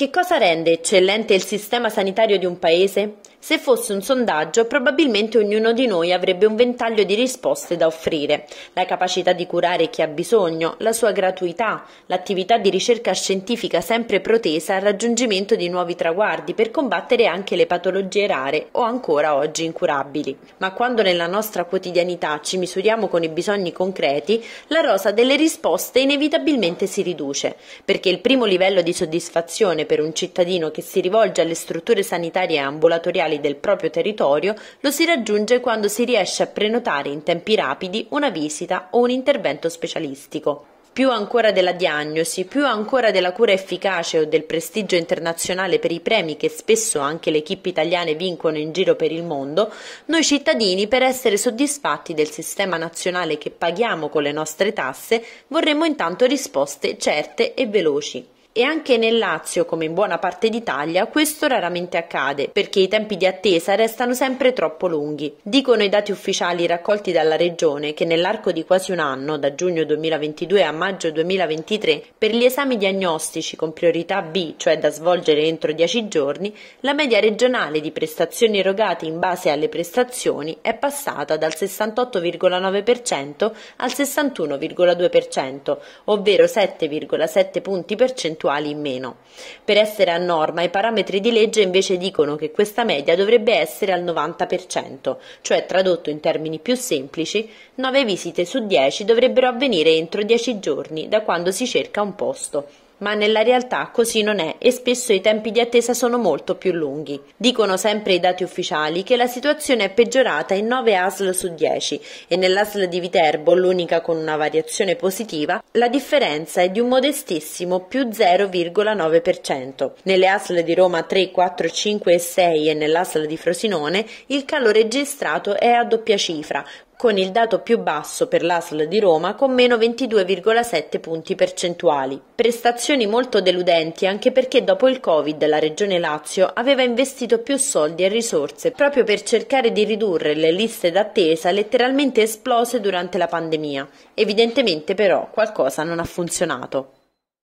Che cosa rende eccellente il sistema sanitario di un paese? Se fosse un sondaggio, probabilmente ognuno di noi avrebbe un ventaglio di risposte da offrire, la capacità di curare chi ha bisogno, la sua gratuità, l'attività di ricerca scientifica sempre protesa al raggiungimento di nuovi traguardi per combattere anche le patologie rare o ancora oggi incurabili. Ma quando nella nostra quotidianità ci misuriamo con i bisogni concreti, la rosa delle risposte inevitabilmente si riduce, perché il primo livello di soddisfazione per un cittadino che si rivolge alle strutture sanitarie e ambulatoriali culturali del proprio territorio lo si raggiunge quando si riesce a prenotare in tempi rapidi una visita o un intervento specialistico più ancora della diagnosi, più ancora della cura efficace o del prestigio internazionale per i premi che spesso anche le equipe italiane vincono in giro per il mondo, noi cittadini, per essere soddisfatti del sistema nazionale che paghiamo con le nostre tasse, vorremmo intanto risposte certe e veloci. E anche nel Lazio, come in buona parte d'Italia, questo raramente accade, perché i tempi di attesa restano sempre troppo lunghi. Dicono i dati ufficiali raccolti dalla Regione che nell'arco di quasi un anno, da giugno 2022 a maggio 2023, per gli esami diagnostici con priorità B, cioè da svolgere entro 10 giorni, la media regionale di prestazioni erogate in base alle prestazioni è passata dal 68,9% al 61,2%, ovvero 7,7 punti percentuali percentuali in meno. Per essere a norma, i parametri di legge invece dicono che questa media dovrebbe essere al 90%, cioè tradotto in termini più semplici, 9 visite su 10 dovrebbero avvenire entro 10 giorni da quando si cerca un posto ma nella realtà così non è e spesso i tempi di attesa sono molto più lunghi. Dicono sempre i dati ufficiali che la situazione è peggiorata in 9 ASL su 10 e nell'ASL di Viterbo, l'unica con una variazione positiva, la differenza è di un modestissimo più 0,9%. Nelle ASL di Roma 3, 4, 5 e 6 e nell'ASL di Frosinone il calo registrato è a doppia cifra, con il dato più basso per l'ASL di Roma con meno 22,7 punti percentuali. Prestazioni molto deludenti anche perché dopo il Covid la Regione Lazio aveva investito più soldi e risorse proprio per cercare di ridurre le liste d'attesa letteralmente esplose durante la pandemia. Evidentemente però qualcosa non ha funzionato.